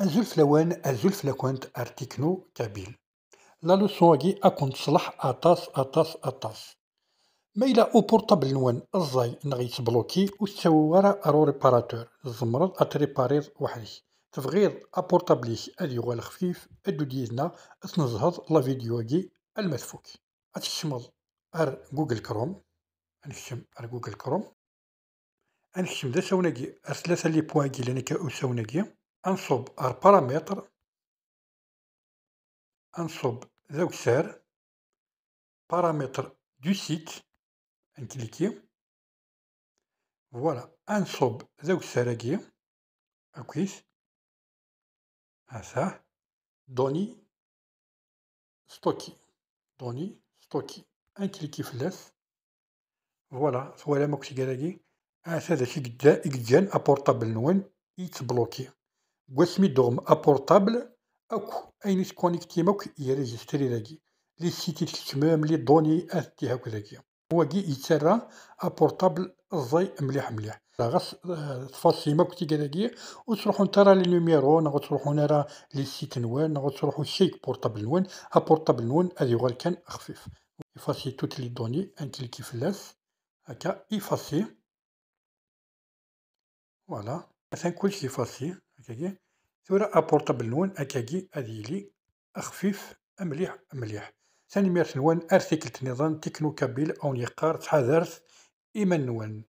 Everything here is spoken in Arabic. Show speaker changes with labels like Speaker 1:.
Speaker 1: الزلف لكوانت ارتيكنو كابيل لا لوسون هاكي اكون تصلح اطاس اطاس اطاس ما الى او بورطابل نوان الزاي نغي تبلوكي و ورا ارو ريباراتور الزمرد اتريباريز وحدي تفغير ابورطابليك ادي هو الخفيف ادو ديزنا تنزهض لا فيديو هاكي المدفوك اتشمض ار جوجل كروم انشم ار جوجل كروم انشم دا ساوناكي ثلاثة لي بوان كي لانك او ساوناكي انصب البارامتر انصب ذوك سعر
Speaker 2: بارامتر دو سيت انكليكي فوالا انصب ذوك السعر اكي هاكويس هاساه دوني ستوكي
Speaker 1: دوني ستوكي انكليكي فلاس فوالا سوالا ماكش كنتي كالاكي هاسا داكشي قدا اكزان ابورطابل نوين يتبلوكي واسمي دوغم ابورطابل اكو اين تكونيكتيم اكو يريجيستري داكي لي سيتي تكتمام لي دوني اتي هاك ذاكي هو كي يتسرى ابورطابل الزي مليح مليح غاس تفاصي ما كنتي كداكي وتروحو نتا لي نوميرو نغو تروحو نرى لي سيت نوان نغو تروحو شيك بورطابل نوان ابورطابل نوان هادي غير كان خفيف يفاسي توت لي دوني انكليكي فلاس هاكا يفاسي فوالا مثلا كلشي فاسي اكاكي ثورة ابورطا باللون اكاكي اديلي خفيف مليح مليح ثاني ميرت نوان ارتيكلت نظام تكنو كابيل اون يقار تحاذرت ايمان نوان